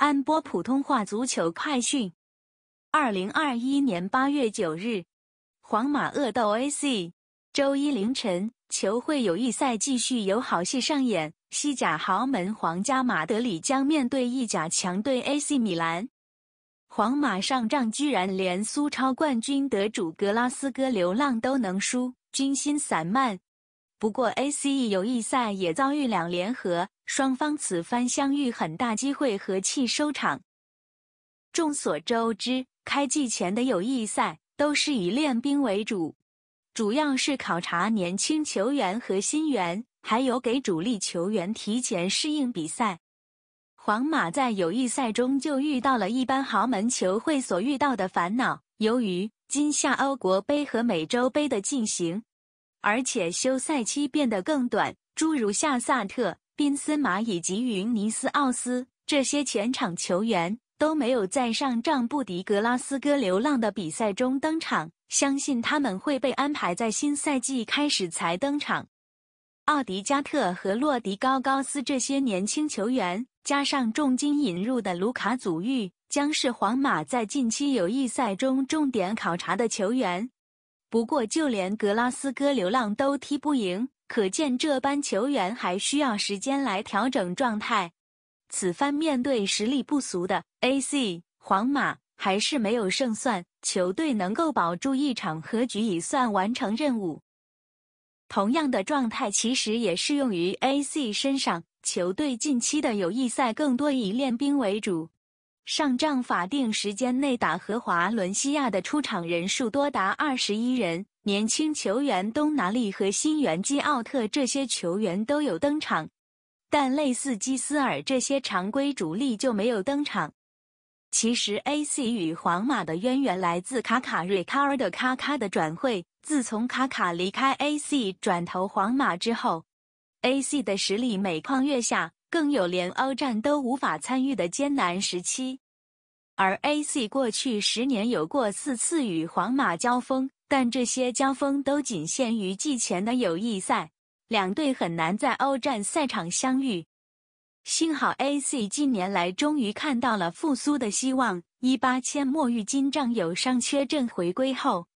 安播普通话足球快讯：二零二一年八月九日，皇马恶斗 AC。周一凌晨，球会友谊赛继续有好戏上演，西甲豪门皇家马德里将面对意甲强队 AC 米兰。皇马上仗居然连苏超冠军得主格拉斯哥流浪都能输，军心散漫。不过，A C E 友谊赛也遭遇两连和，双方此番相遇，很大机会和气收场。众所周知，开季前的友谊赛都是以练兵为主，主要是考察年轻球员和新员，还有给主力球员提前适应比赛。皇马在友谊赛中就遇到了一般豪门球会所遇到的烦恼，由于今夏欧国杯和美洲杯的进行。而且休赛期变得更短，诸如夏萨特、宾斯马以及云尼斯奥斯这些前场球员都没有在上仗布迪格拉斯哥流浪的比赛中登场，相信他们会被安排在新赛季开始才登场。奥迪加特和洛迪高高斯这些年轻球员，加上重金引入的卢卡祖玉，将是皇马在近期友谊赛中重点考察的球员。不过，就连格拉斯哥流浪都踢不赢，可见这班球员还需要时间来调整状态。此番面对实力不俗的 AC 皇马，还是没有胜算，球队能够保住一场和局已算完成任务。同样的状态其实也适用于 AC 身上，球队近期的友谊赛更多以练兵为主。上仗法定时间内打荷华伦西亚的出场人数多达二十一人，年轻球员东拿利和新援基奥特这些球员都有登场，但类似基斯尔这些常规主力就没有登场。其实 AC 与皇马的渊源来自卡卡瑞卡尔 a 卡卡的转会。自从卡卡离开 AC 转投皇马之后，AC 的实力每况愈下。更有连欧战都无法参与的艰难时期，而 AC 过去十年有过四次与皇马交锋，但这些交锋都仅限于季前的友谊赛，两队很难在欧战赛场相遇。幸好 AC 近年来终于看到了复苏的希望，一八千末，玉金帐有伤缺阵回归后，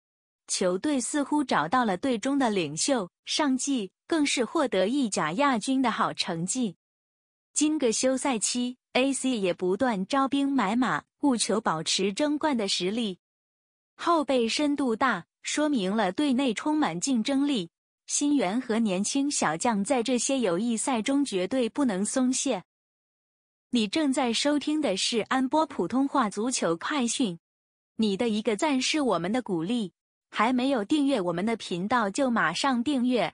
球队似乎找到了队中的领袖，上季更是获得意甲亚军的好成绩。今个休赛期，AC 也不断招兵买马，务求保持争冠的实力。后背深度大，说明了队内充满竞争力。新援和年轻小将在这些友谊赛中绝对不能松懈。你正在收听的是安波普通话足球快讯。你的一个赞是我们的鼓励。还没有订阅我们的频道，就马上订阅。